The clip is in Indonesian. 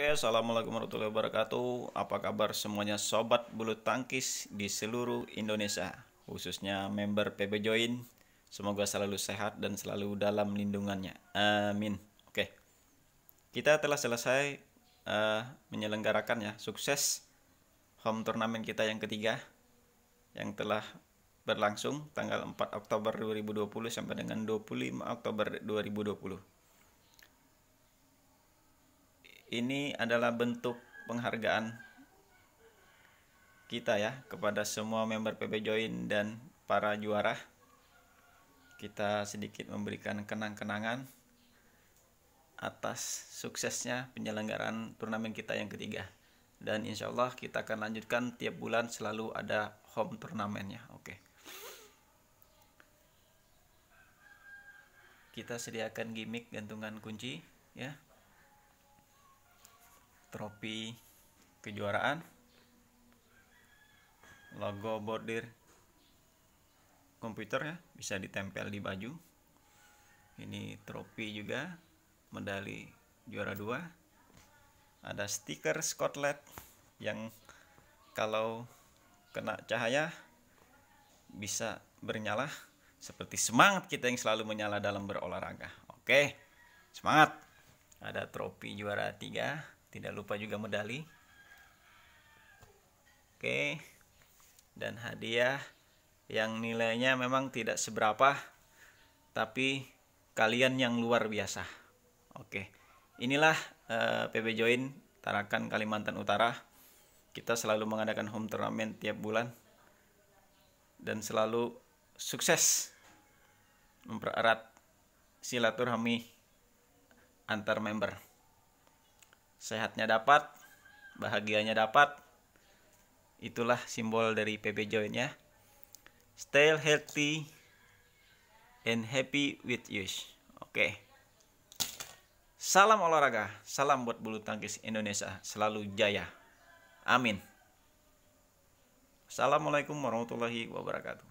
Oke, assalamualaikum warahmatullahi wabarakatuh. Apa kabar semuanya sobat bulu tangkis di seluruh Indonesia, khususnya member PB Join. Semoga selalu sehat dan selalu dalam lindungannya. Amin. Oke, kita telah selesai uh, menyelenggarakan ya sukses home turnamen kita yang ketiga yang telah berlangsung tanggal 4 Oktober 2020 sampai dengan 25 Oktober 2020 ini adalah bentuk penghargaan kita ya kepada semua member PB Join dan para juara. Kita sedikit memberikan kenang-kenangan atas suksesnya penyelenggaraan turnamen kita yang ketiga. Dan insya Allah kita akan lanjutkan tiap bulan selalu ada home turnamennya. Oke. Kita sediakan gimmick gantungan kunci ya tropi kejuaraan, logo bordir komputer ya, bisa ditempel di baju. Ini trofi juga, medali juara dua. Ada stiker Scotland yang kalau kena cahaya bisa bernyala seperti semangat kita yang selalu menyala dalam berolahraga. Oke, semangat. Ada trofi juara tiga tidak lupa juga medali oke dan hadiah yang nilainya memang tidak seberapa tapi kalian yang luar biasa oke inilah uh, eh, PB Join Tarakan Kalimantan Utara kita selalu mengadakan home tournament tiap bulan dan selalu sukses mempererat silaturahmi antar member sehatnya dapat, bahagianya dapat. Itulah simbol dari PB Join ya. Stay healthy and happy with you. Oke. Okay. Salam olahraga, salam buat bulu tangkis Indonesia, selalu jaya. Amin. Assalamualaikum warahmatullahi wabarakatuh.